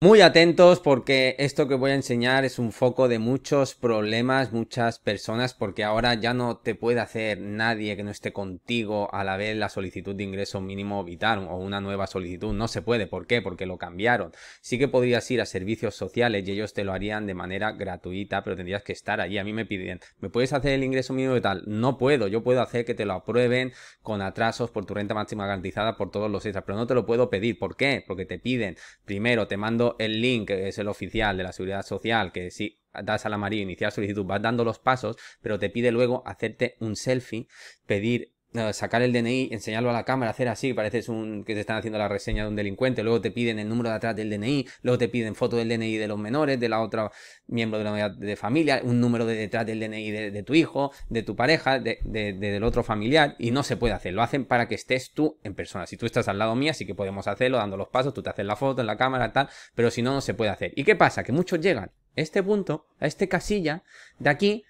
Muy atentos porque esto que voy a enseñar es un foco de muchos problemas, muchas personas, porque ahora ya no te puede hacer nadie que no esté contigo a la vez la solicitud de ingreso mínimo vital o una nueva solicitud. No se puede. ¿Por qué? Porque lo cambiaron. Sí que podrías ir a servicios sociales y ellos te lo harían de manera gratuita, pero tendrías que estar allí. A mí me piden, ¿me puedes hacer el ingreso mínimo vital? No puedo. Yo puedo hacer que te lo aprueben con atrasos por tu renta máxima garantizada por todos los extras, pero no te lo puedo pedir. ¿Por qué? Porque te piden, primero te mando el link, que es el oficial de la seguridad social, que si das a la maría iniciar solicitud, vas dando los pasos, pero te pide luego hacerte un selfie, pedir sacar el DNI, enseñarlo a la cámara, hacer así, pareces un que te están haciendo la reseña de un delincuente, luego te piden el número de atrás del DNI, luego te piden foto del DNI de los menores, de la otra miembro de la de familia, un número de detrás del DNI de, tu hijo, de tu pareja, de, del otro familiar, y no se puede hacer, lo hacen para que estés tú en persona. Si tú estás al lado mío sí que podemos hacerlo, dando los pasos, tú te haces la foto en la cámara, tal, pero si no, no se puede hacer. ¿Y qué pasa? Que muchos llegan a este punto, a este casilla de aquí,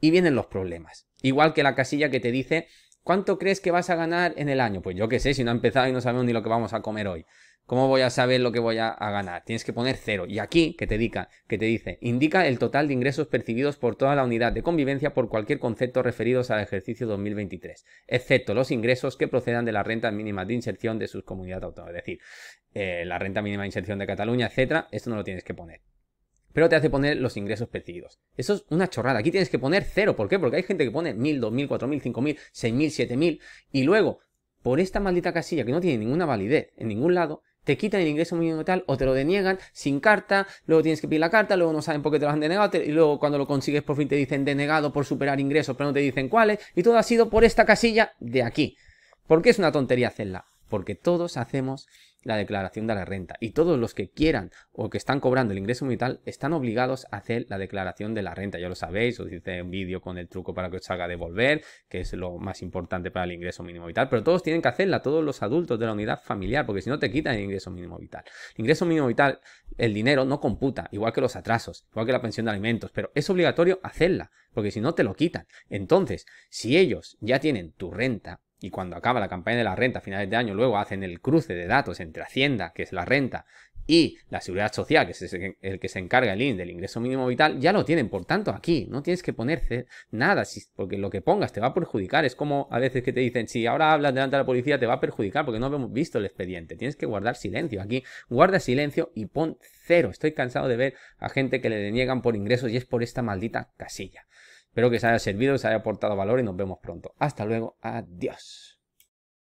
y vienen los problemas. Igual que la casilla que te dice ¿Cuánto crees que vas a ganar en el año? Pues yo qué sé, si no ha empezado y no sabemos ni lo que vamos a comer hoy. ¿Cómo voy a saber lo que voy a, ganar? Tienes que poner cero. Y aquí, que te, diga, que te dice, indica el total de ingresos percibidos por toda la unidad de convivencia por cualquier concepto referidos al ejercicio 2023, excepto los ingresos que procedan de las rentas mínimas de inserción de sus comunidades autónomas. Es decir, eh, la renta mínima de inserción de Cataluña, etcétera, esto no lo tienes que poner pero te hace poner los ingresos percibidos. Eso es una chorrada. Aquí tienes que poner cero. ¿Por qué? Porque hay gente que pone 1000, 2000, 4000, 5000, 6000, 7000 y luego, por esta maldita casilla que no tiene ninguna validez en ningún lado, te quitan el ingreso mínimo total o te lo deniegan sin carta, luego tienes que pedir la carta, luego no saben por qué te lo han denegado y luego cuando lo consigues por fin te dicen denegado por superar ingresos, pero no te dicen cuáles y todo ha sido por esta casilla de aquí. Porque es una tontería hacerla porque todos hacemos la declaración de la renta y todos los que quieran o que están cobrando el ingreso vital están obligados a hacer la declaración de la renta. Ya lo sabéis, os hice un vídeo con el truco para que os haga devolver, que es lo más importante para el ingreso mínimo vital, pero todos tienen que hacerla, todos los adultos de la unidad familiar, porque si no te quitan el ingreso mínimo vital. El ingreso mínimo vital, el dinero no computa, igual que los atrasos, igual que la pensión de alimentos, pero es obligatorio hacerla, porque si no te lo quitan. Entonces, si ellos ya tienen tu renta, y cuando acaba la campaña de la renta a finales de año, luego hacen el cruce de datos entre Hacienda, que es la renta, y la Seguridad Social, que es el que se encarga el IN del ingreso mínimo vital, ya lo tienen. Por tanto, aquí no tienes que poner nada, porque lo que pongas te va a perjudicar. Es como a veces que te dicen, si ahora hablas delante de la policía, te va a perjudicar porque no hemos visto el expediente. Tienes que guardar silencio. Aquí guarda silencio y pon cero. Estoy cansado de ver a gente que le deniegan por ingresos y es por esta maldita casilla. Espero que os haya servido, os haya aportado valor y nos vemos pronto. Hasta luego, adiós.